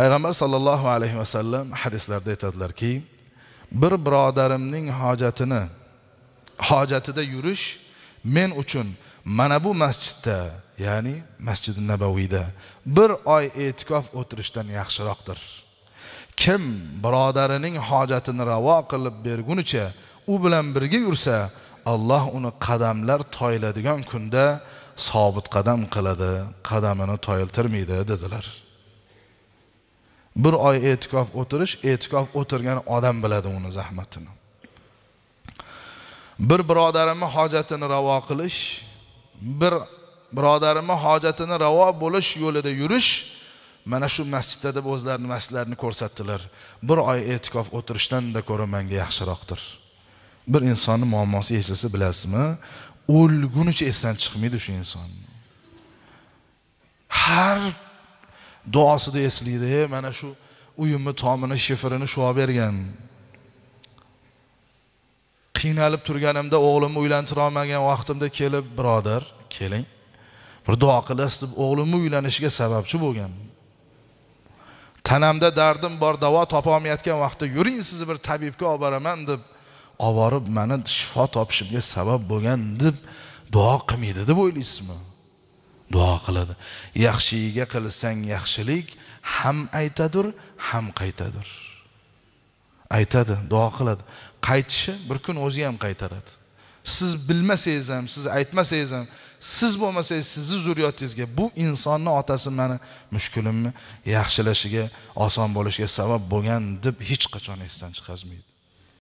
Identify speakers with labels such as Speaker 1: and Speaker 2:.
Speaker 1: payg'ambar sollallohu alayhi vasallam hadislarda aytadilarki bir birodarimning hojatini hojatida yurish men uchun mana bu masjidda ya'ni Masjidun nabaviyda bir oy e'tikof o'tirishdan yaxshiroqdir kim birodarining hojatini ravo qilib bergunicha u bilan birga yursa alloh uni qadamlar toyiladigan kunda sobit qadam qiladi qadamini toyiltirmaydi dedilar bir oy e'tikof o'tirish e'tikof o'tirgan odam biladi uni zahmatini bir birodarimni hojatini ravo qilish bir birodarimni hojatini ravo bo'lish yo'lida yurish mana shu masjidda deb o'zlarini masjidlarini ko'rsatdilar bir oy e'tikof o'tirishdanda ko'ra manga yaxshiroqdir bir insonni muammosi yechilsa bilasizmi o'lgunicha esdan chiqmaydi shu inson har duosida eslaydi e mana shu uyimni tomini shifrini shu olib bergan qiynalib turganimda o'g'limni uylantira olmagan vaqtimda kelib birodar keling bir duo qilasiz deb o'g'limni uylanishiga sababchi bo'lgan tanamda dardim bor davo topolmayotgan vaqtda yuring sizni bir tabibga olib boraman deb olib borib mani shifo topishimga sabab bo'lgan deb duo qilmaydi deb o'ylaysizmi duo qiladi yaxshiga qilsang yaxshilik ham aytadir ham qaytadir aytadi duo qiladi qaytishi bir kun o'zi ham qaytaradi siz bilmasangiz ham siz aytmasangiz ham siz bo'lmasangiz sizni zurriyotingizga bu insonni otasi mani mushkulimni yaxshilashiga oson bo'lishiga sabab bo'lgan deb hech qachon esdan chiqazmaydi